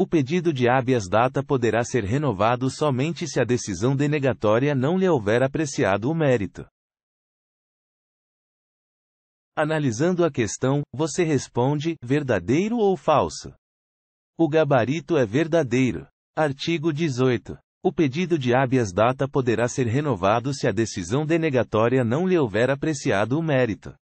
O pedido de habeas data poderá ser renovado somente se a decisão denegatória não lhe houver apreciado o mérito. Analisando a questão, você responde: verdadeiro ou falso? O gabarito é verdadeiro. Artigo 18. O pedido de habeas data poderá ser renovado se a decisão denegatória não lhe houver apreciado o mérito.